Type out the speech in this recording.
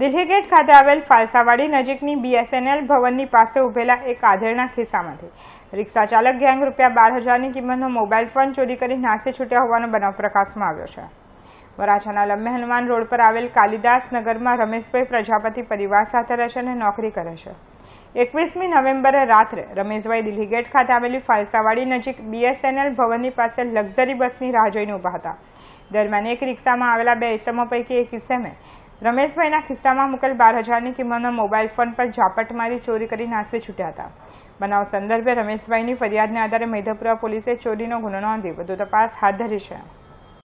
Delhi gate ખાતે આવેલ ફાલસાવાડી નજીકની બીએસએનએલ ભવનની પાસે ઉભેલા એક આધેડના ખિસ્સામાંથી રિક્ષા ચાલક ગેંગ રૂપિયા બાર હજારની કિંમતનો મોબાઈલ ફોન ચોરી કરી નાસી છૂટ્યા હોવાનો બનાવ પ્રકાશમાં આવ્યો છે વરાછાના લંબે હનુમાન રોડ પર આવેલ કાલિદાસ નગરમાં રમેશભાઈ પ્રજાપતિ પરિવાર સાથે રહે છે અને નોકરી કરે છે એકવીસમી નવેમ્બરે રાત્રે રમેશભાઈ દિલ્હી ગેટ ખાતે આવેલી ફાલસાવાડી નજીક બીએસએનએલ ભવનની પાસે લક્ઝરી બસની રાહ જોઈને ઊભા હતા દરમિયાન એક રિક્ષામાં આવેલા બે ઇસમો પૈકી એક ઇસમે રમેશભાઈના ખિસ્સામાં મૂકેલ બાર હજારની કિંમતનો મોબાઈલ ફોન પર ઝાપટ મારી ચોરી કરી નાસી છૂટ્યા હતા બનાવ સંદર્ભે રમેશભાઈની ફરિયાદને આધારે મૈધપુરા પોલીસે ચોરીનો ગુનો નોંધી વધુ તપાસ હાથ ધરી છે